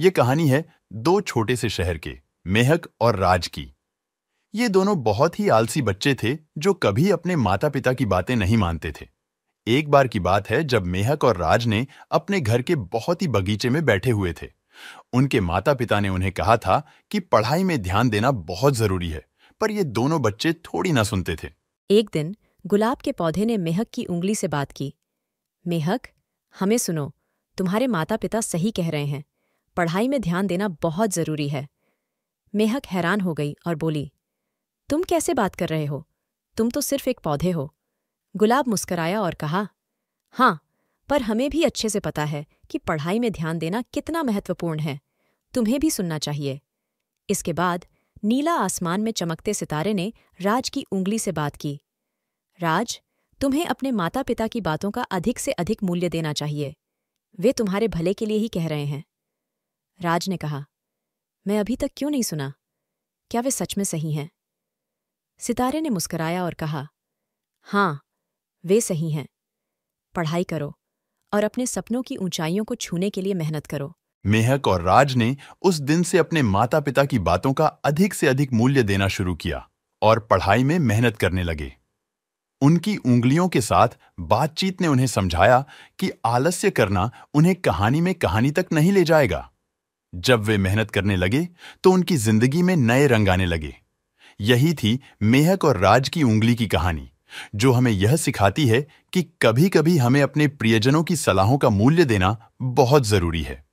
ये कहानी है दो छोटे से शहर के मेहक और राज की ये दोनों बहुत ही आलसी बच्चे थे जो कभी अपने माता पिता की बातें नहीं मानते थे एक बार की बात है जब मेहक और राज ने अपने घर के बहुत ही बगीचे में बैठे हुए थे उनके माता पिता ने उन्हें कहा था कि पढ़ाई में ध्यान देना बहुत जरूरी है पर ये दोनों बच्चे थोड़ी ना सुनते थे एक दिन गुलाब के पौधे ने मेहक की उंगली से बात की मेहक हमें सुनो तुम्हारे माता पिता सही कह रहे हैं पढ़ाई में ध्यान देना बहुत ज़रूरी है मेहक हैरान हो गई और बोली तुम कैसे बात कर रहे हो तुम तो सिर्फ एक पौधे हो गुलाब मुस्कराया और कहा हाँ पर हमें भी अच्छे से पता है कि पढ़ाई में ध्यान देना कितना महत्वपूर्ण है तुम्हें भी सुनना चाहिए इसके बाद नीला आसमान में चमकते सितारे ने राज की उंगली से बात की राज तुम्हें अपने माता पिता की बातों का अधिक से अधिक मूल्य देना चाहिए वे तुम्हारे भले के लिए ही कह रहे हैं राज ने कहा मैं अभी तक क्यों नहीं सुना क्या वे सच में सही हैं सितारे ने मुस्कराया और कहा हाँ वे सही हैं पढ़ाई करो और अपने सपनों की ऊंचाइयों को छूने के लिए मेहनत करो मेहक और राज ने उस दिन से अपने माता पिता की बातों का अधिक से अधिक मूल्य देना शुरू किया और पढ़ाई में मेहनत करने लगे उनकी उंगलियों के साथ बातचीत ने उन्हें समझाया कि आलस्य करना उन्हें कहानी में कहानी तक नहीं ले जाएगा जब वे मेहनत करने लगे तो उनकी जिंदगी में नए रंग आने लगे यही थी मेहक और राज की उंगली की कहानी जो हमें यह सिखाती है कि कभी कभी हमें अपने प्रियजनों की सलाहों का मूल्य देना बहुत जरूरी है